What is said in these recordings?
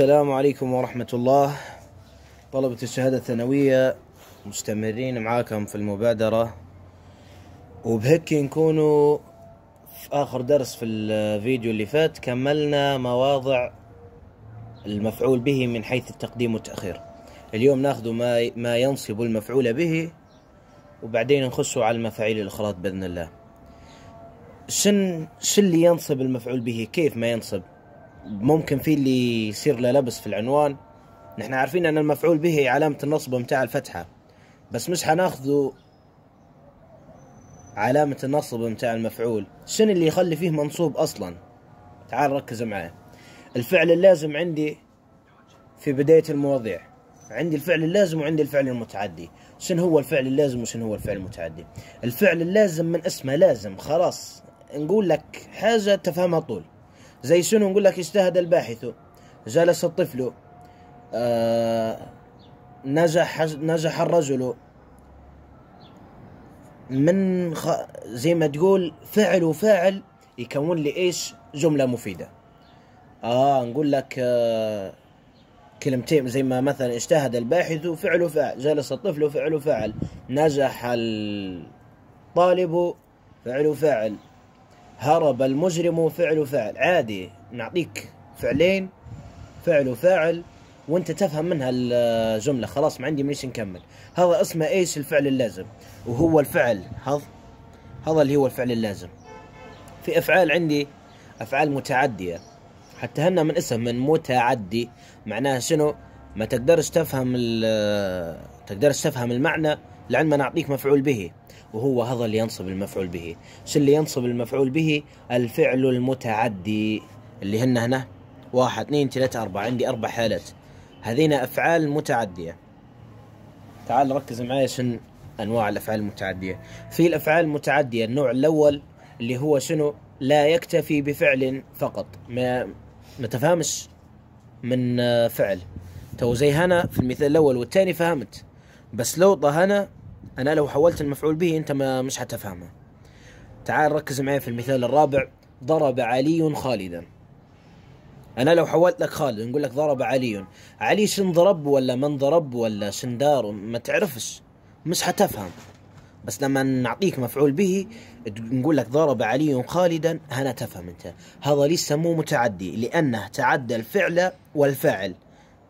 السلام عليكم ورحمة الله طلبة الشهادة الثانوية مستمرين معاكم في المبادرة وبهيك نكونوا في آخر درس في الفيديو اللي فات كملنا مواضع المفعول به من حيث التقديم والتأخير اليوم ناخذ ما, ما ينصب المفعول به وبعدين نخشوا على المفاعيل الأخرى بإذن الله شن شو اللي ينصب المفعول به كيف ما ينصب ممكن في اللي يصير له لبس في العنوان نحن عارفين ان المفعول به علامة النصب متاع الفتحة بس مش حناخذه علامة النصب متاع المفعول شنو اللي يخلي فيه منصوب اصلا تعال ركز معي الفعل اللازم عندي في بداية المواضيع عندي الفعل اللازم وعندي الفعل المتعدي شنو هو الفعل اللازم وشنو هو الفعل المتعدي الفعل اللازم من اسمه لازم خلاص نقول لك حاجة تفهمها طول زي شنو نقول لك اجتهد الباحث جلس الطفل آه نجح نجح الرجل من خ... زي ما تقول فعل وفاعل يكون لي ايش جمله مفيده اه نقول لك آه كلمتين زي ما مثلا اجتهد الباحث فعل وفاعل جلس الطفل فعل وفاعل نجح الطالب فعل وفاعل هرب المجرم فعل فعل عادي نعطيك فعلين فعل وفاعل وانت تفهم منها الجملة خلاص ما عندي منيش نكمل هذا اسمه ايش الفعل اللازم وهو الفعل هذا هذا اللي هو الفعل اللازم في افعال عندي افعال متعدية حتى هنا من اسم من متعدي معناها شنو ما تقدرش تفهم تقدرش تفهم المعنى لعندما نعطيك مفعول به وهو هذا اللي ينصب المفعول به شو اللي ينصب المفعول به الفعل المتعدي اللي هن هنا واحد اثنين ثلاثة أربعة عندي أربع حالات هذين أفعال متعدية تعال ركز معايا شن أنواع الأفعال المتعدية في الأفعال المتعدية النوع الأول اللي هو شنو لا يكتفي بفعل فقط ما ما تفهمش من فعل تو زي هنا في المثال الأول والثاني فهمت بس لو طهنا أنا لو حولت المفعول به أنت ما مش حتفهمه تعال ركز معي في المثال الرابع ضرب علي خالدا أنا لو حولت لك خالد نقول لك ضرب علي علي شن ضرب ولا من ضرب ولا شن دار ما تعرفش مش حتفهم بس لما نعطيك مفعول به نقول لك ضرب علي خالدا هنا تفهم انت هذا لسه مو متعدي لانه تعدى الفعل والفاعل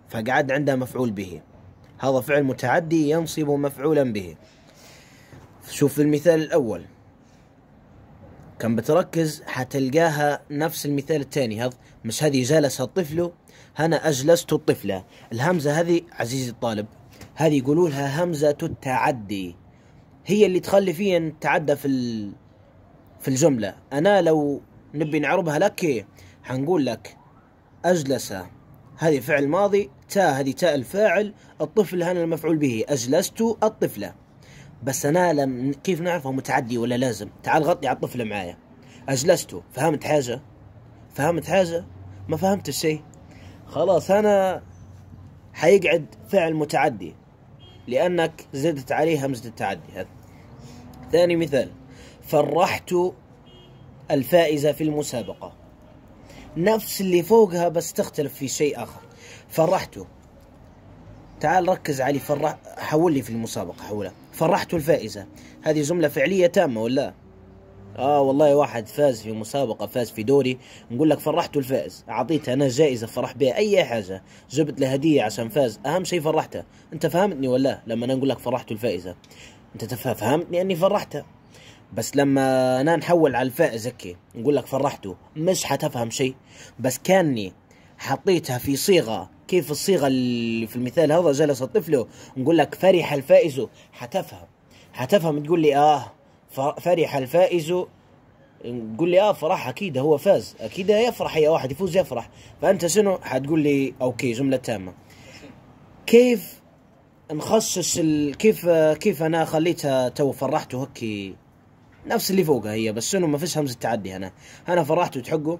فقعد عنده مفعول به هذا فعل متعدي ينصب مفعولا به شوف المثال الأول كان بتركز حتلقاها نفس المثال الثاني هذا مش هذه جالس الطفل هنا أجلست الطفلة الهمزة هذه عزيزي الطالب هذه يقولوا لها همزة التعدي هي اللي تخلي فيها نتعدى في ال... في الجملة أنا لو نبي نعربها لك حنقول لك أجلس هذه فعل ماضي تاء هذه تاء الفاعل الطفل هنا المفعول به أجلست الطفلة بس أنا لم كيف نعرفه متعدي ولا لازم تعال غطي على الطفلة معايا أجلسته فهمت حاجة فهمت حاجة ما فهمت الشيء خلاص أنا حيقعد فعل متعدي لأنك زدت عليه همزة التعدي هذا ثاني مثال فرحت الفائزة في المسابقة نفس اللي فوقها بس تختلف في شيء آخر فرحته تعال ركز علي فرح حول لي في المسابقة حولها فرحت الفائزة هذه جملة فعلية تامة ولا اه والله واحد فاز في مسابقة فاز في دوري نقول لك فرحت الفائز اعطيته انا جائزة فرح بها اي حاجة جبت له هدية عشان فاز اهم شيء فرحته انت فهمتني ولا لما انا نقول لك فرحت الفائزة انت فهمتني اني فرحته بس لما انا نحول على الفائز هكي نقول لك فرحته مش حتفهم شيء بس كاني حطيتها في صيغه كيف الصيغه اللي في المثال هذا جلس طفله نقول لك فرح الفائز حتفهم حتفهم تقول لي اه فرح الفائز تقول لي اه فرح اكيد هو فاز اكيد يفرح يا واحد يفوز يفرح فانت شنو حتقول لي اوكي جمله تامه كيف نخصص ال... كيف كيف انا خليتها تو فرحته هكي نفس اللي فوقها هي بس شنو ما فيش همزه تعدي هنا انا فرحته تحقه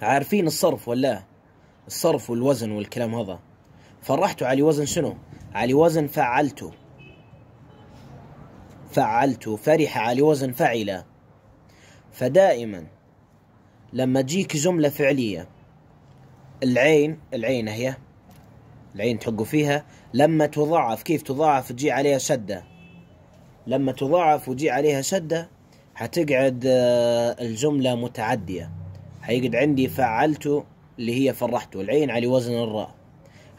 عارفين الصرف ولا الصرف والوزن والكلام هذا فرحته على وزن شنو على وزن فعلته فعلته فرح على وزن فعلة فدائما لما تجيك جملة فعلية العين العين هي العين تحقوا فيها لما تضاعف كيف تضاعف تجي عليها شدة لما تضاعف وجي عليها شدة حتقعد آه، الجملة متعدية هيقعد عندي فعلته اللي هي فرحته العين على وزن الراء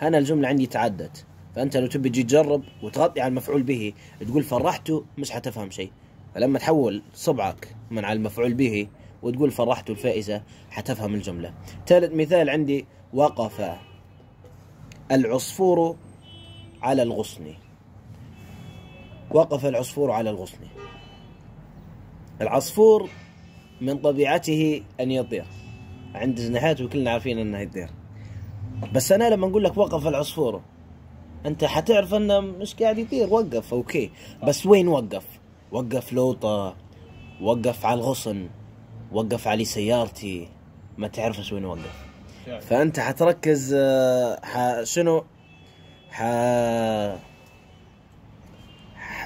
هنا الجملة عندي تعدت فأنت لو تبي تجي تجرب وتغطي على المفعول به تقول فرحته مش حتفهم شيء فلما تحول صبعك من على المفعول به وتقول فرحته الفائزة حتفهم الجملة ثالث مثال عندي وقف العصفور على الغصن وقف العصفور على الغصن العصفور من طبيعته أن يطير عند جناحات وكلنا عارفين انه يدير بس انا لما نقول لك وقف العصفور انت حتعرف انه مش قاعد يطير وقف اوكي بس وين وقف وقف لوطة وقف على الغصن وقف علي سيارتي ما تعرفش وين وقف يعني. فانت حتركز آه، ح... شنو ح...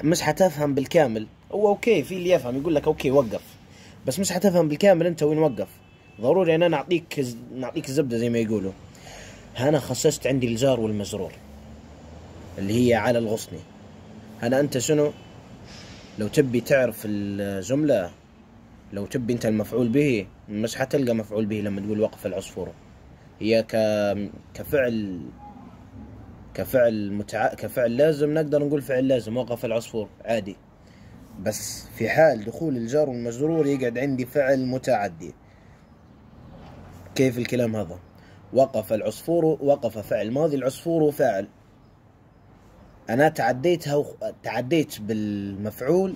مش حتفهم بالكامل هو اوكي في اللي يفهم يقول لك اوكي وقف بس مش حتفهم بالكامل انت وين وقف ضروري ان انا نعطيك نعطيك الزبده زي ما يقولوا انا خصصت عندي الجار والمزرور اللي هي على الغصن انا انت شنو لو تبي تعرف الجمله لو تبي انت المفعول به مش حتلقى مفعول به لما تقول وقف العصفور هي ك... كفعل كفعل متع... كفعل لازم نقدر نقول فعل لازم وقف العصفور عادي بس في حال دخول الجار والمجرور يقعد عندي فعل متعدي كيف الكلام هذا وقف العصفور وقف فعل ماضي العصفور فاعل أنا تعديتها وخ... تعديت بالمفعول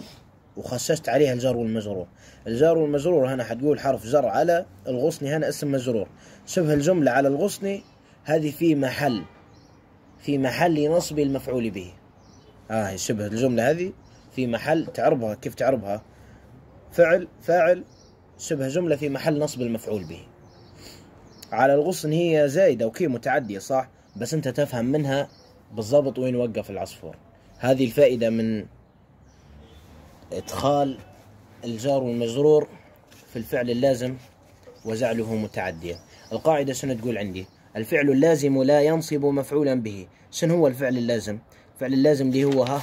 وخششت عليها الجار والمجرور الجار والمجرور هنا حتقول حرف جر على الغصني هنا اسم مجرور شبه الجملة على الغصني هذه في محل في محل نصب المفعول به آه شبه الجملة هذه في محل تعربها كيف تعربها فعل فاعل شبه جملة في محل نصب المفعول به على الغصن هي زايدة اوكي متعدية صح بس انت تفهم منها بالضبط وين وقف العصفور هذه الفائدة من ادخال الجار والمجرور في الفعل اللازم وزعله متعديا القاعدة شنو تقول عندي الفعل اللازم لا ينصب مفعولا به شنو هو الفعل اللازم الفعل اللازم اللي هو ها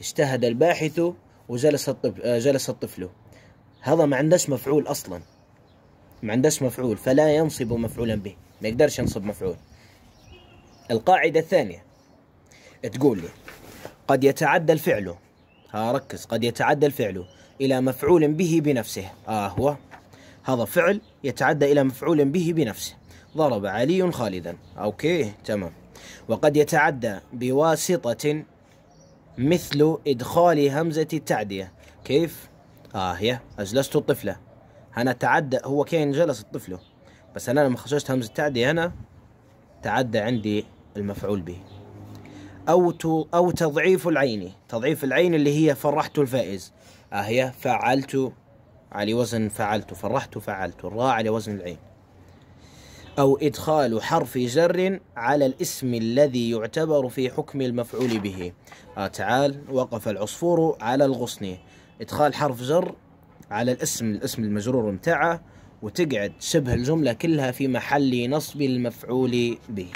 اجتهد الباحث وجلس الطفل آه، جلس الطفل هذا ما عندش مفعول اصلا ما عندهاش مفعول فلا ينصب مفعولا به ما يقدرش ينصب مفعول القاعدة الثانية تقول لي قد يتعدى الفعل ها ركز قد يتعدى الفعل إلى مفعول به بنفسه آه هو هذا فعل يتعدى إلى مفعول به بنفسه ضرب علي خالدا أوكي تمام وقد يتعدى بواسطة مثل إدخال همزة التعدية كيف؟ آه يا أجلست الطفلة انا تعدى هو كان جلس طفله بس انا لما خشيت همزه التعدي هنا تعدى عندي المفعول به او او تضعيف العين تضعيف العين اللي هي فرحت الفائز اه هي فعلت على وزن فعلت فرحت فعلت الراء على وزن العين أو إدخال حرف جر على الاسم الذي يعتبر في حكم المفعول به آه تعال وقف العصفور على الغصن إدخال حرف جر على الاسم الاسم المجرور متاعه وتقعد شبه الجملة كلها في محل نصب المفعول به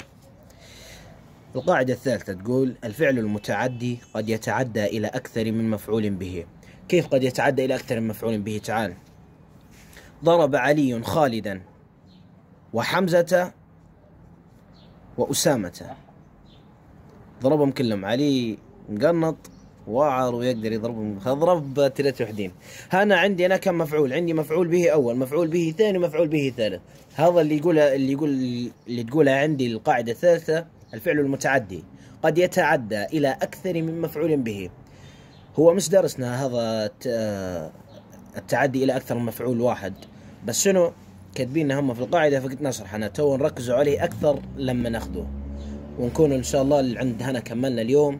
القاعدة الثالثة تقول الفعل المتعدي قد يتعدى إلى أكثر من مفعول به كيف قد يتعدى إلى أكثر من مفعول به تعال ضرب علي خالدا وحمزة وأسامة ضربهم كلهم علي مقنط وعر ويقدر يضرب بالمخضرب ثلاث وحدين هنا عندي انا كم مفعول عندي مفعول به اول مفعول به ثاني مفعول به ثالث هذا اللي يقولها اللي يقول اللي تقولها عندي القاعده الثالثه الفعل المتعدي قد يتعدى الى اكثر من مفعول به هو مش درسنا هذا التعدي الى اكثر من مفعول واحد بس شنو كاتبين هم في القاعده فقلت نشرح انا تو نركزوا عليه اكثر لما ناخذه ونكون ان شاء الله اللي عند هنا كملنا اليوم